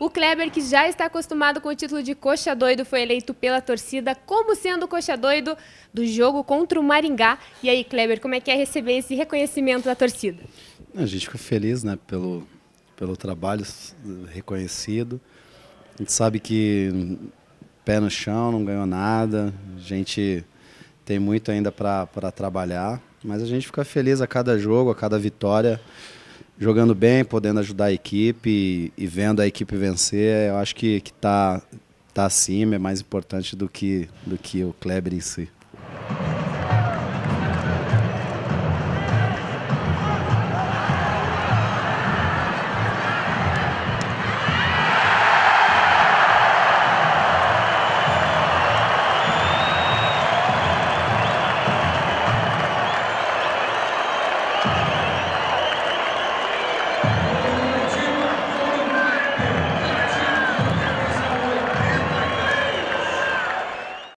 O Kleber, que já está acostumado com o título de coxa doido, foi eleito pela torcida como sendo o coxa doido do jogo contra o Maringá. E aí, Kleber, como é que é receber esse reconhecimento da torcida? A gente fica feliz, né, pelo, pelo trabalho reconhecido. A gente sabe que pé no chão, não ganhou nada. A gente tem muito ainda para trabalhar, mas a gente fica feliz a cada jogo, a cada vitória jogando bem, podendo ajudar a equipe e, e vendo a equipe vencer, eu acho que está tá acima, é mais importante do que, do que o Kleber em si.